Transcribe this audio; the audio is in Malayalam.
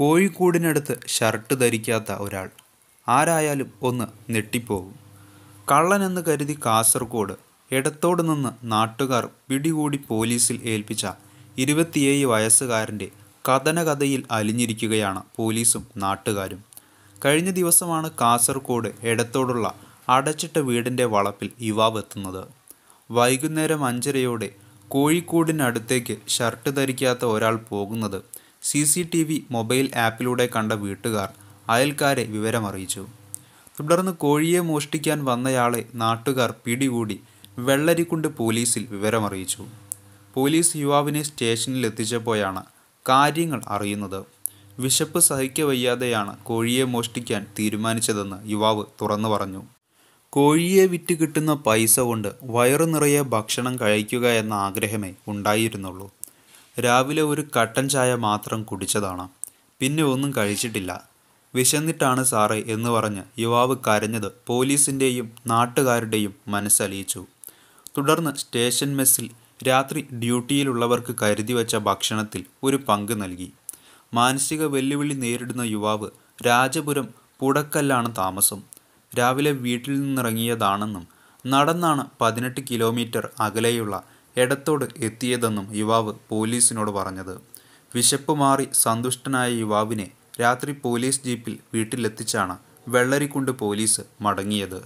കോഴിക്കൂടിനടുത്ത് ഷർട്ട് ധരിക്കാത്ത ഒരാൾ ആരായാലും ഒന്ന് നെട്ടിപ്പോകും കള്ളനെന്ന് കരുതി കാസർഗോഡ് ഇടത്തോട് നിന്ന് നാട്ടുകാർ പിടികൂടി പോലീസിൽ ഏൽപ്പിച്ച ഇരുപത്തിയേഴ് വയസ്സുകാരൻ്റെ കഥനകഥയിൽ അലിഞ്ഞിരിക്കുകയാണ് പോലീസും നാട്ടുകാരും കഴിഞ്ഞ ദിവസമാണ് കാസർഗോഡ് ഇടത്തോടുള്ള അടച്ചിട്ട വീടിൻ്റെ വളപ്പിൽ യുവാവ് എത്തുന്നത് വൈകുന്നേരം അഞ്ചരയോടെ കോഴിക്കോടിനടുത്തേക്ക് ഷർട്ട് ധരിക്കാത്ത ഒരാൾ പോകുന്നത് C C T V mobile ആപ്പിലൂടെ കണ്ട വീട്ടുകാർ അയൽക്കാരെ വിവരമറിയിച്ചു തുടർന്ന് കോഴിയെ മോഷ്ടിക്കാൻ വന്നയാളെ നാട്ടുകാർ പിടികൂടി വെള്ളരിക്കുണ്ട് പോലീസിൽ വിവരമറിയിച്ചു പോലീസ് യുവാവിനെ സ്റ്റേഷനിൽ എത്തിച്ചപ്പോഴാണ് കാര്യങ്ങൾ അറിയുന്നത് വിശപ്പ് സഹിക്കവയ്യാതെയാണ് കോഴിയെ മോഷ്ടിക്കാൻ തീരുമാനിച്ചതെന്ന് യുവാവ് തുറന്നു പറഞ്ഞു കോഴിയെ വിറ്റ് കിട്ടുന്ന പൈസ കൊണ്ട് വയറു നിറയെ ഭക്ഷണം കഴിക്കുക എന്ന ആഗ്രഹമേ ഉണ്ടായിരുന്നുള്ളൂ രാവിലെ ഒരു കട്ടൻ ചായ മാത്രം കുടിച്ചതാണ് പിന്നെ ഒന്നും കഴിച്ചിട്ടില്ല വിശന്നിട്ടാണ് സാറേ എന്ന് പറഞ്ഞ് യുവാവ് കരഞ്ഞത് പോലീസിൻ്റെയും നാട്ടുകാരുടെയും മനസ്സലിയിച്ചു തുടർന്ന് സ്റ്റേഷൻ മെസ്സിൽ രാത്രി ഡ്യൂട്ടിയിലുള്ളവർക്ക് കരുതി വച്ച ഭക്ഷണത്തിൽ ഒരു പങ്ക് നൽകി മാനസിക വെല്ലുവിളി നേരിടുന്ന യുവാവ് രാജപുരം പുടക്കല്ലാണ് താമസം രാവിലെ വീട്ടിൽ നിന്നിറങ്ങിയതാണെന്നും നടന്നാണ് പതിനെട്ട് കിലോമീറ്റർ അകലെയുള്ള എടത്തോട് എത്തിയതെന്നും യുവാവ് പോലീസിനോട് പറഞ്ഞത് വിശപ്പ് മാറി സന്തുഷ്ടനായ യുവാവിനെ രാത്രി പോലീസ് ജീപ്പിൽ വീട്ടിലെത്തിച്ചാണ് വെള്ളരിക്കുണ്ട് പോലീസ് മടങ്ങിയത്